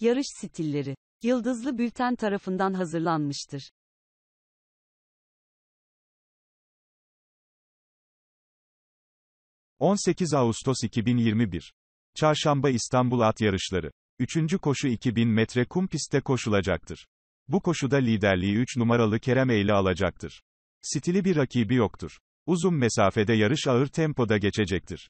Yarış stilleri Yıldızlı Bülten tarafından hazırlanmıştır. ...18 Ağustos 2021. Çarşamba İstanbul At Yarışları. 3. koşu 2000 metre kum pistte koşulacaktır. Bu koşuda liderliği 3 numaralı Kerem Eyle alacaktır. Stili bir rakibi yoktur. Uzun mesafede yarış ağır tempoda geçecektir.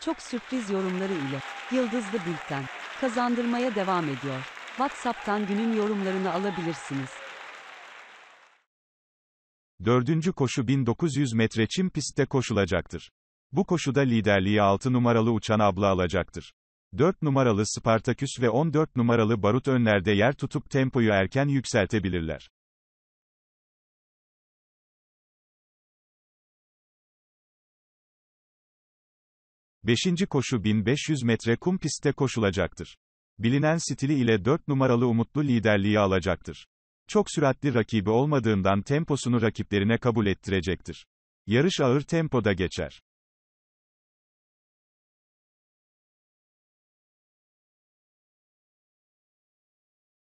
Çok sürpriz yorumları ile Yıldızlı Bülten kazandırmaya devam ediyor. WhatsApp'tan günün yorumlarını alabilirsiniz. Dördüncü koşu 1900 metre çim pistte koşulacaktır. Bu koşuda liderliği 6 numaralı Uçan Abla alacaktır. 4 numaralı Spartaküs ve 14 numaralı Barut önlerde yer tutup tempoyu erken yükseltebilirler. Beşinci koşu 1500 metre kum pistte koşulacaktır. Bilinen stili ile 4 numaralı umutlu liderliği alacaktır. Çok süratli rakibi olmadığından temposunu rakiplerine kabul ettirecektir. Yarış ağır tempoda geçer.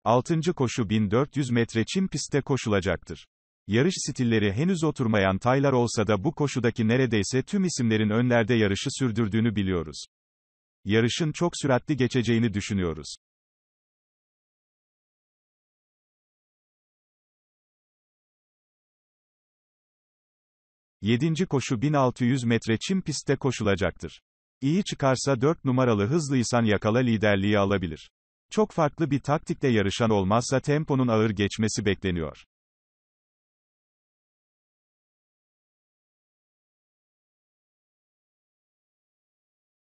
Altıncı koşu 1400 metre çim pistte koşulacaktır. Yarış stilleri henüz oturmayan Taylar olsa da bu koşudaki neredeyse tüm isimlerin önlerde yarışı sürdürdüğünü biliyoruz. Yarışın çok süratli geçeceğini düşünüyoruz. Yedinci koşu 1600 metre çim pistte koşulacaktır. İyi çıkarsa 4 numaralı hızlıysan yakala liderliği alabilir. Çok farklı bir taktikle yarışan olmazsa temponun ağır geçmesi bekleniyor.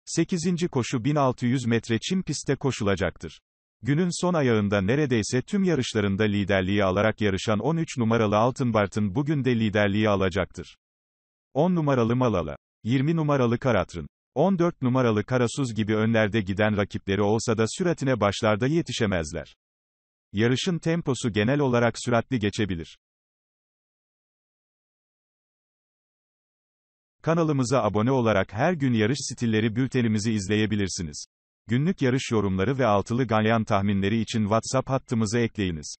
8. koşu 1600 metre çim pistte koşulacaktır. Günün son ayağında neredeyse tüm yarışlarında liderliği alarak yarışan 13 numaralı Altınbart'ın bugün de liderliği alacaktır. 10 numaralı Malala, 20 numaralı Karatrın, 14 numaralı Karasuz gibi önlerde giden rakipleri olsa da süratine başlarda yetişemezler. Yarışın temposu genel olarak süratli geçebilir. Kanalımıza abone olarak her gün yarış stilleri bültenimizi izleyebilirsiniz. Günlük yarış yorumları ve altılı ganyan tahminleri için WhatsApp hattımızı ekleyiniz.